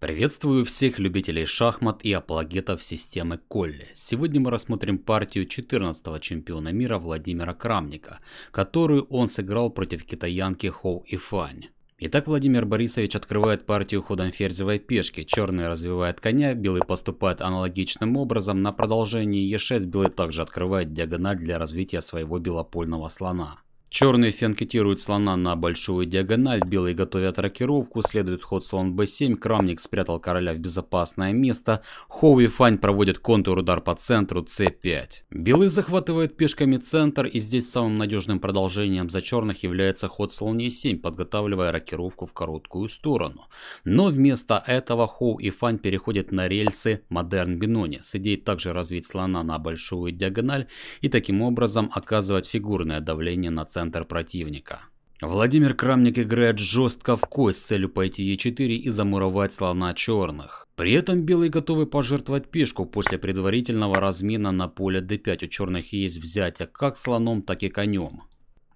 Приветствую всех любителей шахмат и апологетов системы Колли. Сегодня мы рассмотрим партию 14-го чемпиона мира Владимира Крамника, которую он сыграл против китаянки Хоу Фань. Итак, Владимир Борисович открывает партию ходом ферзевой пешки, черный развивает коня, белый поступает аналогичным образом, на продолжении Е6 белый также открывает диагональ для развития своего белопольного слона. Черные фенкетируют слона на большую диагональ, белые готовят рокировку, следует ход слон b7, крамник спрятал короля в безопасное место, Хоу и Фань проводят контур-удар по центру c5. Белые захватывают пешками центр, и здесь самым надежным продолжением за черных является ход слон e7, подготавливая рокировку в короткую сторону. Но вместо этого Хоу и Фань переходят на рельсы модерн бинони с идеей также развить слона на большую диагональ и таким образом оказывать фигурное давление на центр центр противника. Владимир Крамник играет жестко в кость с целью пойти Е4 и замуровать слона черных. При этом белые готовы пожертвовать пешку после предварительного размена на поле d5. У черных есть взятие как слоном, так и конем.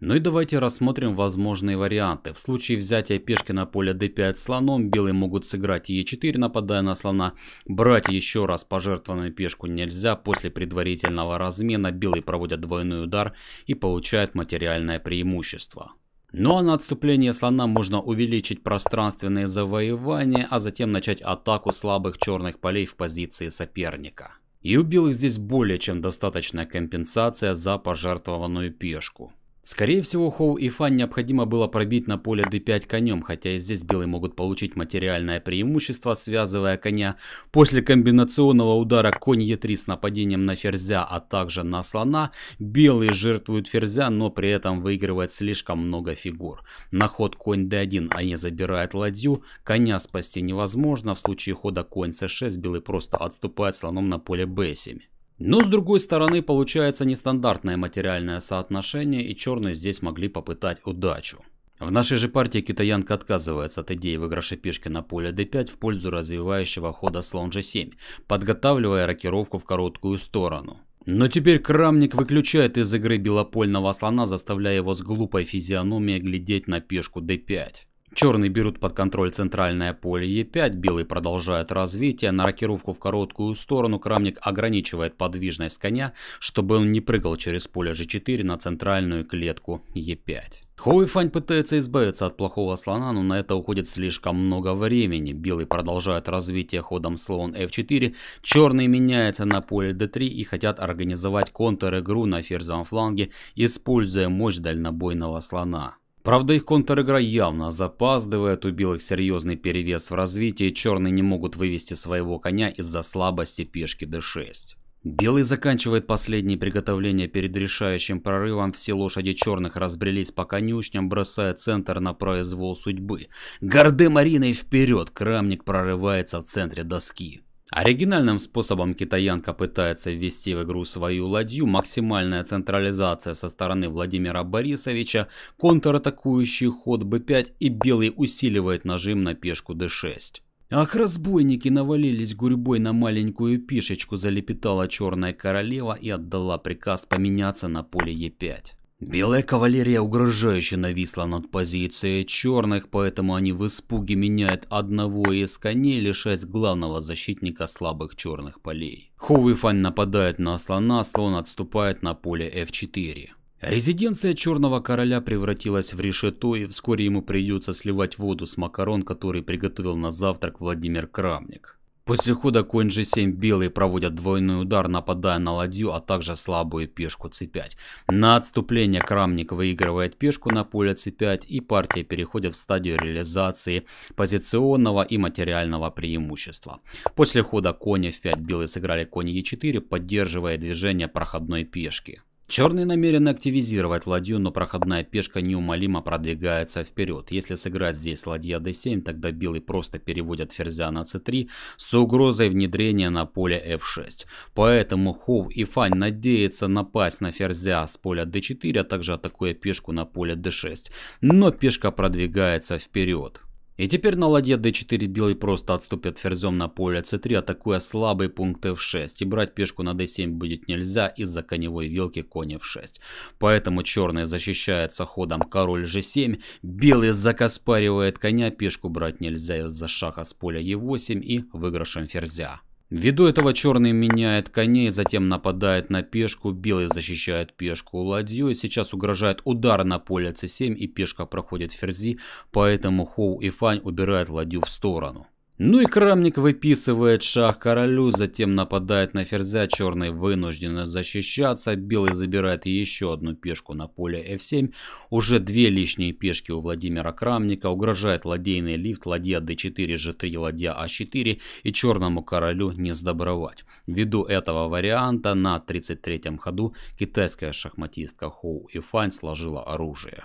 Ну и давайте рассмотрим возможные варианты. В случае взятия пешки на поле d5 слоном, белые могут сыграть e4, нападая на слона. Брать еще раз пожертвованную пешку нельзя. После предварительного размена белые проводят двойной удар и получают материальное преимущество. Ну а на отступление слона можно увеличить пространственные завоевания, а затем начать атаку слабых черных полей в позиции соперника. И у белых здесь более чем достаточная компенсация за пожертвованную пешку. Скорее всего, Хоу и Фан необходимо было пробить на поле d5 конем, хотя и здесь белые могут получить материальное преимущество, связывая коня. После комбинационного удара конь e3 с нападением на ферзя, а также на слона, белые жертвуют ферзя, но при этом выигрывает слишком много фигур. На ход конь d1 они забирают ладью, коня спасти невозможно, в случае хода конь c6 белый просто отступает слоном на поле b7. Но с другой стороны получается нестандартное материальное соотношение и черные здесь могли попытать удачу. В нашей же партии китаянка отказывается от идеи выигрыша пешки на поле d5 в пользу развивающего хода слон g7, подготавливая рокировку в короткую сторону. Но теперь Крамник выключает из игры белопольного слона, заставляя его с глупой физиономией глядеть на пешку d5. Черные берут под контроль центральное поле Е5, белый продолжает развитие, на рокировку в короткую сторону Крамник ограничивает подвижность коня, чтобы он не прыгал через поле G4 на центральную клетку Е5. Хуэфань пытается избавиться от плохого слона, но на это уходит слишком много времени. Белый продолжает развитие ходом слон f4, черный меняется на поле d3 и хотят организовать контр-игру на ферзовом фланге, используя мощь дальнобойного слона. Правда, их контр-игра явно запаздывает, у белых серьезный перевес в развитии, черные не могут вывести своего коня из-за слабости пешки d6. Белый заканчивает последние приготовления перед решающим прорывом, все лошади черных разбрелись по конюшням, бросая центр на произвол судьбы. Горды Мариной вперед, крамник прорывается в центре доски. Оригинальным способом китаянка пытается ввести в игру свою ладью максимальная централизация со стороны Владимира Борисовича, контратакующий ход b5 и белый усиливает нажим на пешку d6. «Ах, разбойники навалились гурьбой на маленькую пешечку, залепетала черная королева и отдала приказ поменяться на поле e 5 Белая кавалерия угрожающе нависла над позицией черных, поэтому они в испуге меняют одного из коней, лишаясь главного защитника слабых черных полей. Хоу и Фань нападают на слона, слон отступает на поле F4. Резиденция Черного Короля превратилась в решето, и вскоре ему придется сливать воду с макарон, который приготовил на завтрак Владимир Крамник. После хода конь g7 белые проводят двойной удар, нападая на ладью, а также слабую пешку c5. На отступление Крамник выигрывает пешку на поле c5 и партия переходит в стадию реализации позиционного и материального преимущества. После хода коня f5 белые сыграли конь e4, поддерживая движение проходной пешки. Черный намерен активизировать ладью, но проходная пешка неумолимо продвигается вперед. Если сыграть здесь ладья d7, тогда белый просто переводит ферзя на c3 с угрозой внедрения на поле f6. Поэтому Хоу и Фань надеются напасть на ферзя с поля d4, а также атакуя пешку на поле d6. Но пешка продвигается вперед. И теперь на ладье d4 белые просто отступят ферзем на поле c3, атакуя слабый пункт f6. И брать пешку на d7 будет нельзя из-за коневой вилки конь f6. Поэтому черные защищаются ходом король g7, белый закаспаривает коня, пешку брать нельзя из-за шаха с поля e8 и выигрышем ферзя. Ввиду этого черный меняет коней, затем нападает на пешку, белый защищает пешку ладью и сейчас угрожает удар на поле c7 и пешка проходит ферзи, поэтому Хоу и Фань убирают ладью в сторону. Ну и Крамник выписывает шах королю, затем нападает на ферзя, черный вынужден защищаться, белый забирает еще одну пешку на поле f7, уже две лишние пешки у Владимира Крамника, угрожает ладейный лифт, ладья d4, g3, ладья a а 4 и черному королю не сдобровать. Ввиду этого варианта на 33 ходу китайская шахматистка Хоу Ифань сложила оружие.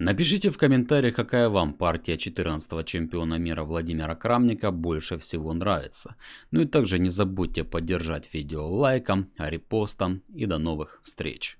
Напишите в комментариях, какая вам партия 14 чемпиона мира Владимира Крамника больше всего нравится. Ну и также не забудьте поддержать видео лайком, репостом и до новых встреч.